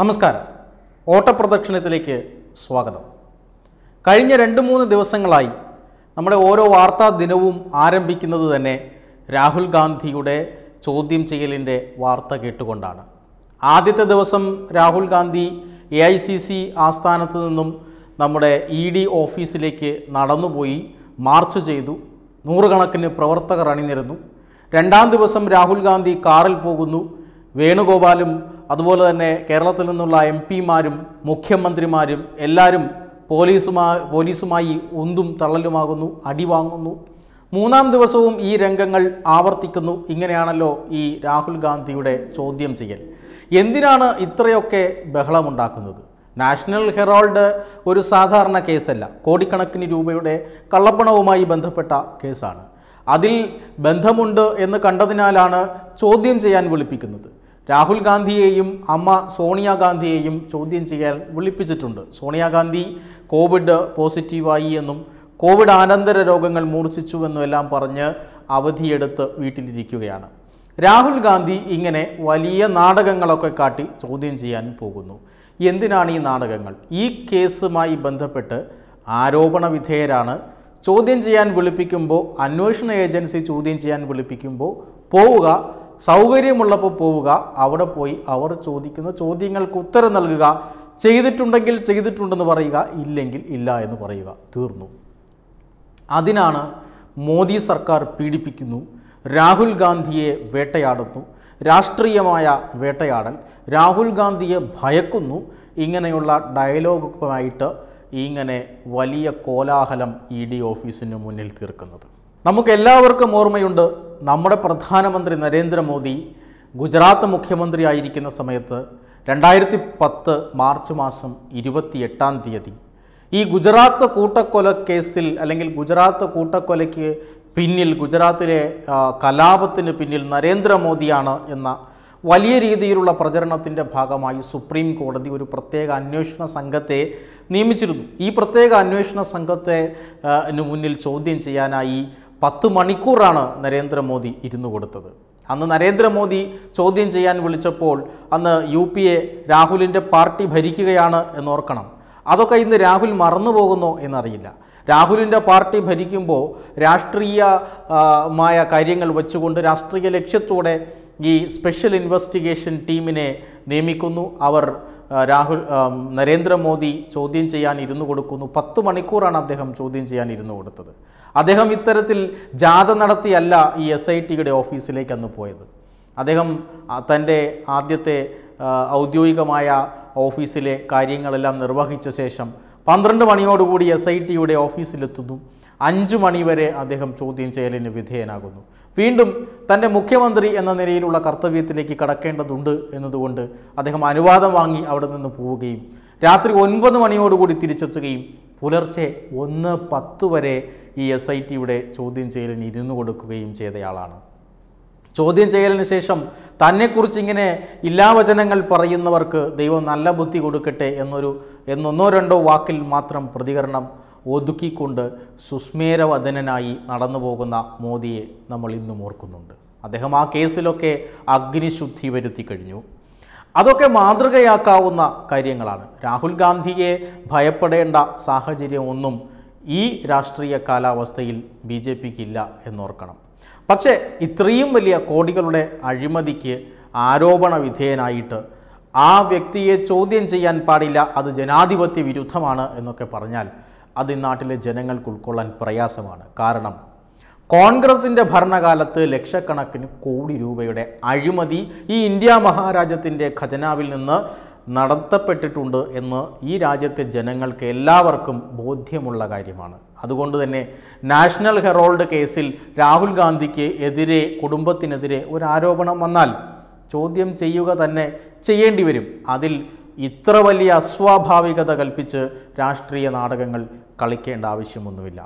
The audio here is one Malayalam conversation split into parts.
നമസ്കാരം ഓട്ടപ്രദക്ഷിണത്തിലേക്ക് സ്വാഗതം കഴിഞ്ഞ രണ്ട് മൂന്ന് ദിവസങ്ങളായി നമ്മുടെ ഓരോ വാർത്താ ദിനവും ആരംഭിക്കുന്നത് തന്നെ രാഹുൽ ഗാന്ധിയുടെ ചോദ്യം ചെയ്യലിൻ്റെ വാർത്ത കേട്ടുകൊണ്ടാണ് ആദ്യത്തെ ദിവസം Rahul Gandhi A I C C ആസ്ഥാനത്ത് നിന്നും നമ്മുടെ ഇ e ഡി ഓഫീസിലേക്ക് നടന്നുപോയി മാർച്ച് ചെയ്തു നൂറുകണക്കിന് പ്രവർത്തകർ അണിനിരുന്നു രണ്ടാം ദിവസം രാഹുൽ ഗാന്ധി കാറിൽ പോകുന്നു വേണുഗോപാലും അതുപോലെ തന്നെ കേരളത്തിൽ നിന്നുള്ള എം പിമാരും മുഖ്യമന്ത്രിമാരും എല്ലാവരും പോലീസുമാ പോലീസുമായി ഉന്തും തള്ളലുമാകുന്നു അടിവാങ്ങുന്നു മൂന്നാം ദിവസവും ഈ രംഗങ്ങൾ ആവർത്തിക്കുന്നു ഇങ്ങനെയാണല്ലോ ഈ രാഹുൽ ഗാന്ധിയുടെ ചോദ്യം ചെയ്യൽ എന്തിനാണ് ഇത്രയൊക്കെ ബഹളമുണ്ടാക്കുന്നത് നാഷണൽ ഹെറാൾഡ് ഒരു സാധാരണ കേസല്ല കോടിക്കണക്കിന് രൂപയുടെ കള്ളപ്പണവുമായി ബന്ധപ്പെട്ട കേസാണ് അതിൽ ബന്ധമുണ്ട് എന്ന് കണ്ടതിനാലാണ് ചോദ്യം ചെയ്യാൻ വിളിപ്പിക്കുന്നത് രാഹുൽ ഗാന്ധിയെയും അമ്മ സോണിയാഗാന്ധിയെയും ചോദ്യം ചെയ്യാൻ വിളിപ്പിച്ചിട്ടുണ്ട് സോണിയാഗാന്ധി കോവിഡ് പോസിറ്റീവായി എന്നും കോവിഡ് ആനന്തര രോഗങ്ങൾ മൂർച്ഛിച്ചു എന്നുമെല്ലാം പറഞ്ഞ് അവധിയെടുത്ത് വീട്ടിലിരിക്കുകയാണ് രാഹുൽ ഗാന്ധി ഇങ്ങനെ വലിയ നാടകങ്ങളൊക്കെ കാട്ടി ചോദ്യം ചെയ്യാൻ പോകുന്നു എന്തിനാണ് ഈ നാടകങ്ങൾ ഈ കേസുമായി ബന്ധപ്പെട്ട് ആരോപണ വിധേയരാണ് ചോദ്യം ചെയ്യാൻ വിളിപ്പിക്കുമ്പോൾ അന്വേഷണ ഏജൻസി ചോദ്യം ചെയ്യാൻ വിളിപ്പിക്കുമ്പോൾ പോവുക സൗകര്യമുള്ളപ്പോൾ പോവുക അവിടെ പോയി അവർ ചോദിക്കുന്ന ചോദ്യങ്ങൾക്ക് ഉത്തരം നൽകുക ചെയ്തിട്ടുണ്ടെങ്കിൽ ചെയ്തിട്ടുണ്ടെന്ന് പറയുക ഇല്ലെങ്കിൽ ഇല്ല എന്ന് പറയുക തീർന്നു അതിനാണ് മോദി സർക്കാർ പീഡിപ്പിക്കുന്നു രാഹുൽ ഗാന്ധിയെ വേട്ടയാടുന്നു രാഷ്ട്രീയമായ വേട്ടയാടൽ രാഹുൽ ഗാന്ധിയെ ഭയക്കുന്നു ഇങ്ങനെയുള്ള ഡയലോഗുമായിട്ട് ഇങ്ങനെ വലിയ കോലാഹലം ഇ ഡി ഓഫീസിന് മുന്നിൽ തീർക്കുന്നത് നമുക്കെല്ലാവർക്കും ഓർമ്മയുണ്ട് നമ്മുടെ പ്രധാനമന്ത്രി നരേന്ദ്രമോദി ഗുജറാത്ത് മുഖ്യമന്ത്രിയായിരിക്കുന്ന സമയത്ത് രണ്ടായിരത്തി പത്ത് മാർച്ച് മാസം ഇരുപത്തിയെട്ടാം തീയതി ഈ ഗുജറാത്ത് കൂട്ടക്കൊല കേസിൽ അല്ലെങ്കിൽ ഗുജറാത്ത് കൂട്ടക്കൊലയ്ക്ക് പിന്നിൽ ഗുജറാത്തിലെ കലാപത്തിന് പിന്നിൽ നരേന്ദ്രമോദിയാണ് എന്ന വലിയ രീതിയിലുള്ള പ്രചരണത്തിൻ്റെ ഭാഗമായി സുപ്രീം കോടതി ഒരു പ്രത്യേക അന്വേഷണ സംഘത്തെ നിയമിച്ചിരുന്നു ഈ പ്രത്യേക അന്വേഷണ സംഘത്തെ മുന്നിൽ ചോദ്യം ചെയ്യാനായി പത്ത് മണിക്കൂറാണ് നരേന്ദ്രമോദി ഇരുന്നു കൊടുത്തത് അന്ന് നരേന്ദ്രമോദി ചോദ്യം ചെയ്യാൻ വിളിച്ചപ്പോൾ അന്ന് യു പി എ രാഹുലിൻ്റെ പാർട്ടി ഭരിക്കുകയാണ് എന്നോർക്കണം അതൊക്കെ ഇന്ന് രാഹുൽ മറന്നുപോകുന്നോ എന്നറിയില്ല രാഹുലിൻ്റെ പാർട്ടി ഭരിക്കുമ്പോൾ രാഷ്ട്രീയമായ കാര്യങ്ങൾ വെച്ചുകൊണ്ട് രാഷ്ട്രീയ ലക്ഷ്യത്തോടെ ഈ സ്പെഷ്യൽ ഇൻവെസ്റ്റിഗേഷൻ ടീമിനെ നിയമിക്കുന്നു അവർ രാഹുൽ നരേന്ദ്രമോദി ചോദ്യം ചെയ്യാൻ ഇരുന്നു കൊടുക്കുന്നു പത്ത് മണിക്കൂറാണ് അദ്ദേഹം ചോദ്യം ചെയ്യാൻ ഇരുന്നു കൊടുത്തത് അദ്ദേഹം ഇത്തരത്തിൽ ജാഥ നടത്തിയല്ല ഈ എസ് ഐ ടിയുടെ ഓഫീസിലേക്ക് അന്ന് പോയത് അദ്ദേഹം തൻ്റെ ആദ്യത്തെ ഔദ്യോഗികമായ ഓഫീസിലെ കാര്യങ്ങളെല്ലാം നിർവഹിച്ച ശേഷം പന്ത്രണ്ട് മണിയോടുകൂടി എസ് ഐ ടിയുടെ ഓഫീസിലെത്തുന്നു അഞ്ച് മണിവരെ അദ്ദേഹം ചോദ്യം ചെയ്യലിന് വിധേയനാകുന്നു വീണ്ടും തൻ്റെ മുഖ്യമന്ത്രി എന്ന നിലയിലുള്ള കർത്തവ്യത്തിലേക്ക് കടക്കേണ്ടതുണ്ട് എന്നതുകൊണ്ട് അദ്ദേഹം അനുവാദം വാങ്ങി അവിടെ നിന്ന് പോവുകയും രാത്രി ഒൻപത് മണിയോടുകൂടി തിരിച്ചെത്തുകയും പുലർച്ചെ ഒന്ന് പത്ത് വരെ ഈ എസ് ഐ ടിയുടെ ചോദ്യം ചെയ്യലിന് ഇരുന്നു കൊടുക്കുകയും ചെയ്തയാളാണ് ചോദ്യം ചെയ്യലിന് ശേഷം തന്നെക്കുറിച്ച് ഇങ്ങനെ വചനങ്ങൾ പറയുന്നവർക്ക് ദൈവം നല്ല ബുദ്ധി കൊടുക്കട്ടെ എന്നൊരു എന്നൊന്നോ രണ്ടോ വാക്കിൽ മാത്രം പ്രതികരണം ഒതുക്കിക്കൊണ്ട് സുസ്മേരവദനായി നടന്നു പോകുന്ന മോദിയെ നമ്മൾ ഇന്നും ഓർക്കുന്നുണ്ട് അദ്ദേഹം ആ കേസിലൊക്കെ അഗ്നിശുദ്ധി വരുത്തി കഴിഞ്ഞു അതൊക്കെ മാതൃകയാക്കാവുന്ന കാര്യങ്ങളാണ് രാഹുൽ ഗാന്ധിയെ ഭയപ്പെടേണ്ട സാഹചര്യമൊന്നും ഈ രാഷ്ട്രീയ കാലാവസ്ഥയിൽ ബി ജെ പിക്കില്ല എന്നോർക്കണം പക്ഷേ ഇത്രയും വലിയ കോടികളുടെ അഴിമതിക്ക് ആരോപണ വിധേയനായിട്ട് ആ വ്യക്തിയെ ചോദ്യം ചെയ്യാൻ പാടില്ല അത് ജനാധിപത്യ വിരുദ്ധമാണ് എന്നൊക്കെ പറഞ്ഞാൽ അത് നാട്ടിലെ ജനങ്ങൾക്ക് ഉൾക്കൊള്ളാൻ പ്രയാസമാണ് കാരണം കോൺഗ്രസിൻ്റെ ഭരണകാലത്ത് ലക്ഷക്കണക്കിന് കോടി രൂപയുടെ അഴിമതി ഈ ഇന്ത്യ മഹാരാജ്യത്തിൻ്റെ ഖജനാവിൽ നിന്ന് നടത്തപ്പെട്ടിട്ടുണ്ട് എന്ന് ഈ രാജ്യത്തെ ജനങ്ങൾക്ക് എല്ലാവർക്കും ബോധ്യമുള്ള കാര്യമാണ് അതുകൊണ്ട് തന്നെ നാഷണൽ ഹെറോൾഡ് കേസിൽ രാഹുൽ ഗാന്ധിക്ക് എതിരെ കുടുംബത്തിനെതിരെ ഒരു ആരോപണം വന്നാൽ ചോദ്യം ചെയ്യുക തന്നെ ചെയ്യേണ്ടി വരും അതിൽ ഇത്ര വലിയ അസ്വാഭാവികത കൽപ്പിച്ച് രാഷ്ട്രീയ നാടകങ്ങൾ കളിക്കേണ്ട ആവശ്യമൊന്നുമില്ല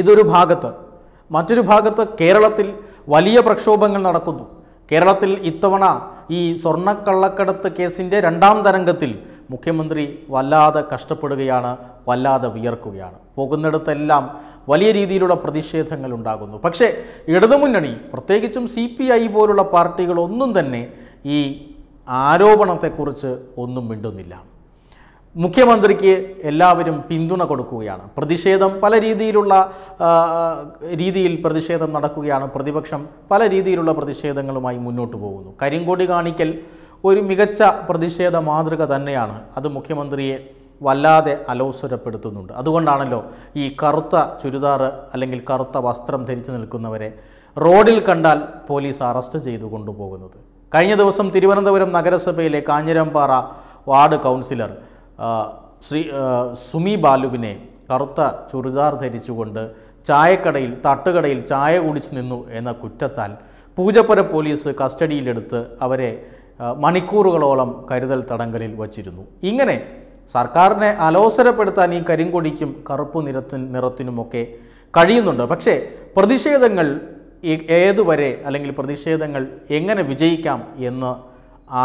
ഇതൊരു ഭാഗത്ത് മറ്റൊരു ഭാഗത്ത് കേരളത്തിൽ വലിയ പ്രക്ഷോഭങ്ങൾ നടക്കുന്നു കേരളത്തിൽ ഇത്തവണ ഈ സ്വർണ്ണക്കള്ളക്കടത്ത് കേസിൻ്റെ രണ്ടാം തരംഗത്തിൽ മുഖ്യമന്ത്രി വല്ലാതെ കഷ്ടപ്പെടുകയാണ് വല്ലാതെ വിയർക്കുകയാണ് പോകുന്നിടത്തെല്ലാം വലിയ രീതിയിലുള്ള പ്രതിഷേധങ്ങൾ ഉണ്ടാകുന്നു പക്ഷേ ഇടതുമുന്നണി പ്രത്യേകിച്ചും സി പി ഐ പോലുള്ള പാർട്ടികളൊന്നും തന്നെ ഈ ആരോപണത്തെക്കുറിച്ച് ഒന്നും മിണ്ടുന്നില്ല മുഖ്യമന്ത്രിക്ക് എല്ലാവരും പിന്തുണ കൊടുക്കുകയാണ് പ്രതിഷേധം പല രീതിയിലുള്ള രീതിയിൽ പ്രതിഷേധം നടക്കുകയാണ് പ്രതിപക്ഷം പല രീതിയിലുള്ള പ്രതിഷേധങ്ങളുമായി മുന്നോട്ട് പോകുന്നു കരിങ്കൊടി കാണിക്കൽ ഒരു മികച്ച പ്രതിഷേധ മാതൃക തന്നെയാണ് അത് മുഖ്യമന്ത്രിയെ വല്ലാതെ അലോസരപ്പെടുത്തുന്നുണ്ട് അതുകൊണ്ടാണല്ലോ ഈ കറുത്ത ചുരിദാർ അല്ലെങ്കിൽ കറുത്ത വസ്ത്രം ധരിച്ചു നിൽക്കുന്നവരെ റോഡിൽ കണ്ടാൽ പോലീസ് അറസ്റ്റ് ചെയ്തു കൊണ്ടുപോകുന്നത് കഴിഞ്ഞ ദിവസം തിരുവനന്തപുരം നഗരസഭയിലെ കാഞ്ഞിരംപാറ വാർഡ് കൗൺസിലർ ശ്രീ സുമി ബാലുവിനെ കറുത്ത ചുരിദാർ ധരിച്ചുകൊണ്ട് ചായക്കടയിൽ തട്ടുകടയിൽ ചായ കുടിച്ചു നിന്നു എന്ന കുറ്റത്താൽ പൂജപ്പുര പോലീസ് കസ്റ്റഡിയിലെടുത്ത് അവരെ മണിക്കൂറുകളോളം കരുതൽ തടങ്കലിൽ വച്ചിരുന്നു ഇങ്ങനെ സർക്കാരിനെ അലോസരപ്പെടുത്താൻ ഈ കരിങ്കൊടിക്കും കറുപ്പ് നിറത്തിന് നിറത്തിനുമൊക്കെ കഴിയുന്നുണ്ട് പക്ഷേ പ്രതിഷേധങ്ങൾ ഏതുവരെ അല്ലെങ്കിൽ പ്രതിഷേധങ്ങൾ എങ്ങനെ വിജയിക്കാം എന്ന്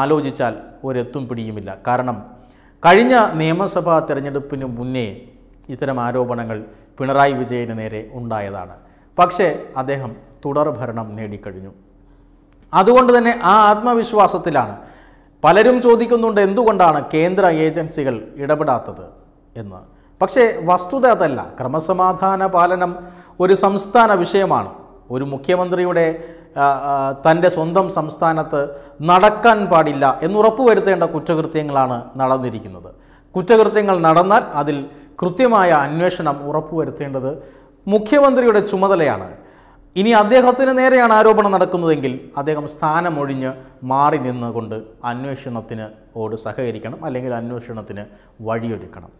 ആലോചിച്ചാൽ ഒരെത്തും പിടിയുമില്ല കാരണം കഴിഞ്ഞ നിയമസഭാ തെരഞ്ഞെടുപ്പിന് മുന്നേ ഇത്തരം ആരോപണങ്ങൾ പിണറായി വിജയന് നേരെ ഉണ്ടായതാണ് പക്ഷേ അദ്ദേഹം തുടർഭരണം നേടിക്കഴിഞ്ഞു അതുകൊണ്ട് തന്നെ ആ ആത്മവിശ്വാസത്തിലാണ് പലരും ചോദിക്കുന്നുണ്ട് എന്തുകൊണ്ടാണ് കേന്ദ്ര ഏജൻസികൾ ഇടപെടാത്തത് എന്ന് പക്ഷേ വസ്തുത അതല്ല ക്രമസമാധാന പാലനം ഒരു സംസ്ഥാന വിഷയമാണ് ഒരു മുഖ്യമന്ത്രിയുടെ തൻ്റെ സ്വന്തം സംസ്ഥാനത്ത് നടക്കാൻ പാടില്ല എന്നുറപ്പ് വരുത്തേണ്ട കുറ്റകൃത്യങ്ങളാണ് നടന്നിരിക്കുന്നത് കുറ്റകൃത്യങ്ങൾ നടന്നാൽ അതിൽ കൃത്യമായ അന്വേഷണം ഉറപ്പുവരുത്തേണ്ടത് മുഖ്യമന്ത്രിയുടെ ചുമതലയാണ് ഇനി അദ്ദേഹത്തിന് നേരെയാണ് ആരോപണം നടക്കുന്നതെങ്കിൽ അദ്ദേഹം സ്ഥാനമൊഴിഞ്ഞ് മാറി നിന്നുകൊണ്ട് അന്വേഷണത്തിന് ഓട് സഹകരിക്കണം അല്ലെങ്കിൽ അന്വേഷണത്തിന് വഴിയൊരുക്കണം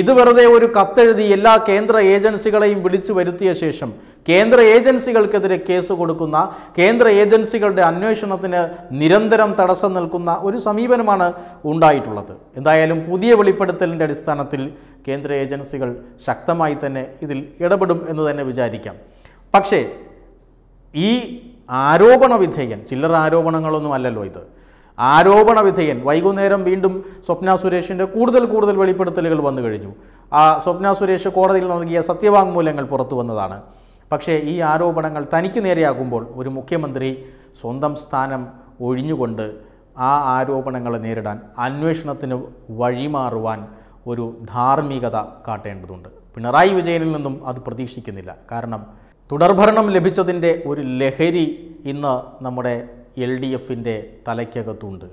ഇത് വെറുതെ ഒരു കത്തെഴുതി എല്ലാ കേന്ദ്ര ഏജൻസികളെയും വിളിച്ചു വരുത്തിയ ശേഷം കേന്ദ്ര ഏജൻസികൾക്കെതിരെ കേസ് കൊടുക്കുന്ന കേന്ദ്ര ഏജൻസികളുടെ അന്വേഷണത്തിന് നിരന്തരം തടസ്സം നിൽക്കുന്ന ഒരു സമീപനമാണ് ഉണ്ടായിട്ടുള്ളത് എന്തായാലും പുതിയ വെളിപ്പെടുത്തലിൻ്റെ അടിസ്ഥാനത്തിൽ കേന്ദ്ര ഏജൻസികൾ ശക്തമായി തന്നെ ഇതിൽ ഇടപെടും എന്ന് തന്നെ വിചാരിക്കാം പക്ഷേ ഈ ആരോപണ വിധേയൻ ചില്ലറ ആരോപണങ്ങളൊന്നും അല്ലല്ലോ ഇത് ആരോപണ വിധേയൻ വൈകുന്നേരം വീണ്ടും സ്വപ്ന സുരേഷിൻ്റെ കൂടുതൽ കൂടുതൽ വെളിപ്പെടുത്തലുകൾ വന്നു കഴിഞ്ഞു ആ സ്വപ്ന സുരേഷ് കോടതിയിൽ നൽകിയ സത്യവാങ്മൂലങ്ങൾ പുറത്തു വന്നതാണ് പക്ഷേ ഈ ആരോപണങ്ങൾ തനിക്ക് നേരെയാകുമ്പോൾ ഒരു മുഖ്യമന്ത്രി സ്വന്തം സ്ഥാനം ഒഴിഞ്ഞുകൊണ്ട് ആ ആരോപണങ്ങളെ നേരിടാൻ അന്വേഷണത്തിന് വഴിമാറുവാൻ ഒരു ധാർമ്മികത കാട്ടേണ്ടതുണ്ട് പിണറായി വിജയനിൽ നിന്നും അത് പ്രതീക്ഷിക്കുന്നില്ല കാരണം തുടർഭരണം ലഭിച്ചതിൻ്റെ ഒരു ലഹരി ഇന്ന് നമ്മുടെ എൽ ഡി എഫിൻ്റെ തലയ്ക്കകത്തുണ്ട്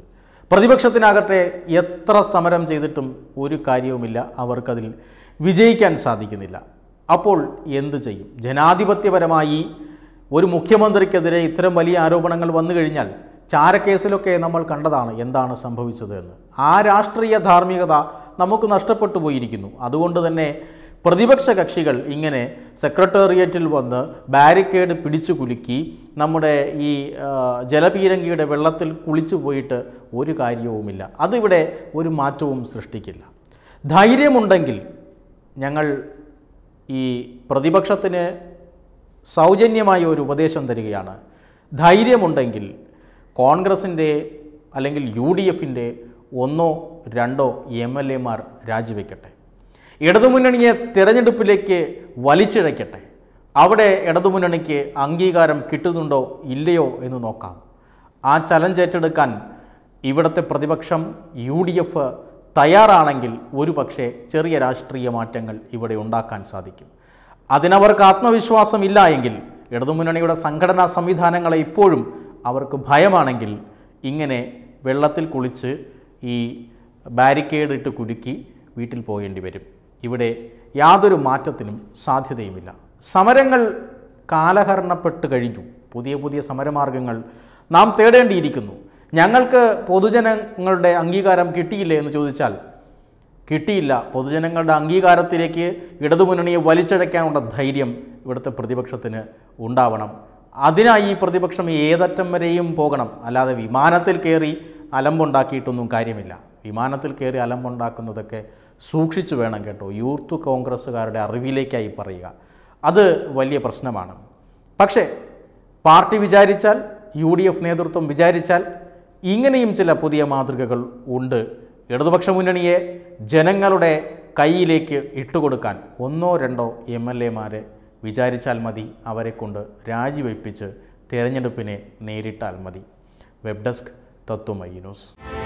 പ്രതിപക്ഷത്തിനാകട്ടെ എത്ര സമരം ചെയ്തിട്ടും ഒരു കാര്യവുമില്ല അവർക്കതിൽ വിജയിക്കാൻ സാധിക്കുന്നില്ല അപ്പോൾ എന്തു ചെയ്യും ജനാധിപത്യപരമായി ഒരു മുഖ്യമന്ത്രിക്കെതിരെ ഇത്തരം വലിയ ആരോപണങ്ങൾ വന്നു കഴിഞ്ഞാൽ ചാരക്കേസിലൊക്കെ നമ്മൾ കണ്ടതാണ് എന്താണ് സംഭവിച്ചത് എന്ന് ആ രാഷ്ട്രീയ ധാർമ്മികത നമുക്ക് നഷ്ടപ്പെട്ടു പോയിരിക്കുന്നു അതുകൊണ്ട് തന്നെ പ്രതിപക്ഷ കക്ഷികൾ ഇങ്ങനെ സെക്രട്ടേറിയറ്റിൽ വന്ന് ബാരിക്കേഡ് പിടിച്ചു കുലുക്കി നമ്മുടെ ഈ ജലപീരങ്കിയുടെ വെള്ളത്തിൽ കുളിച്ചു പോയിട്ട് ഒരു കാര്യവുമില്ല അതിവിടെ ഒരു മാറ്റവും സൃഷ്ടിക്കില്ല ധൈര്യമുണ്ടെങ്കിൽ ഞങ്ങൾ ഈ പ്രതിപക്ഷത്തിന് സൗജന്യമായ ഒരു ഉപദേശം തരികയാണ് ധൈര്യമുണ്ടെങ്കിൽ കോൺഗ്രസിൻ്റെ അല്ലെങ്കിൽ യു ഡി എഫിൻ്റെ ഒന്നോ രണ്ടോ എം എൽ എമാർ രാജിവെക്കട്ടെ ഇടതുമുന്നണിയെ തിരഞ്ഞെടുപ്പിലേക്ക് വലിച്ചിഴയ്ക്കട്ടെ അവിടെ ഇടതുമുന്നണിക്ക് അംഗീകാരം കിട്ടുന്നുണ്ടോ ഇല്ലയോ എന്ന് നോക്കാം ആ ചലഞ്ച് ഏറ്റെടുക്കാൻ ഇവിടുത്തെ പ്രതിപക്ഷം യു ഡി എഫ് തയ്യാറാണെങ്കിൽ ഒരു പക്ഷേ ചെറിയ രാഷ്ട്രീയ മാറ്റങ്ങൾ ഇവിടെ ഉണ്ടാക്കാൻ സാധിക്കും അതിനവർക്ക് ആത്മവിശ്വാസം ഇല്ല എങ്കിൽ ഇടതുമുന്നണിയുടെ സംഘടനാ സംവിധാനങ്ങളെ ഇപ്പോഴും അവർക്ക് ഭയമാണെങ്കിൽ ഇങ്ങനെ വെള്ളത്തിൽ കുളിച്ച് ഈ ബാരിക്കേഡ് ഇട്ട് വീട്ടിൽ പോകേണ്ടി വരും ഇവിടെ യാതൊരു മാറ്റത്തിനും സാധ്യതയുമില്ല സമരങ്ങൾ കാലഹരണപ്പെട്ട് കഴിഞ്ഞു പുതിയ പുതിയ സമരമാർഗങ്ങൾ നാം തേടേണ്ടിയിരിക്കുന്നു ഞങ്ങൾക്ക് പൊതുജനങ്ങളുടെ അംഗീകാരം കിട്ടിയില്ലേ എന്ന് ചോദിച്ചാൽ കിട്ടിയില്ല പൊതുജനങ്ങളുടെ അംഗീകാരത്തിലേക്ക് ഇടതുമുന്നണിയെ വലിച്ചഴയ്ക്കാനുള്ള ധൈര്യം ഇവിടുത്തെ പ്രതിപക്ഷത്തിന് ഉണ്ടാവണം അതിനായി ഈ പ്രതിപക്ഷം ഏതറ്റം വരെയും പോകണം അല്ലാതെ വിമാനത്തിൽ കയറി അലമ്പുണ്ടാക്കിയിട്ടൊന്നും കാര്യമില്ല വിമാനത്തിൽ കയറി അലമ്പുണ്ടാക്കുന്നതൊക്കെ സൂക്ഷിച്ചു വേണം കേട്ടോ യൂത്ത് കോൺഗ്രസ്സുകാരുടെ അറിവിലേക്കായി പറയുക അത് വലിയ പ്രശ്നമാണ് പക്ഷേ പാർട്ടി വിചാരിച്ചാൽ യു ഡി എഫ് നേതൃത്വം വിചാരിച്ചാൽ ഇങ്ങനെയും ചില പുതിയ മാതൃകകൾ ഉണ്ട് ഇടതുപക്ഷ മുന്നണിയെ ജനങ്ങളുടെ കയ്യിലേക്ക് ഇട്ടുകൊടുക്കാൻ ഒന്നോ രണ്ടോ എം എൽ എമാരെ വിചാരിച്ചാൽ മതി അവരെ കൊണ്ട് രാജിവയ്പ്പിച്ച് തിരഞ്ഞെടുപ്പിനെ നേരിട്ടാൽ മതി വെബ് ഡെസ്ക് തത്വമൈ ന്യൂസ്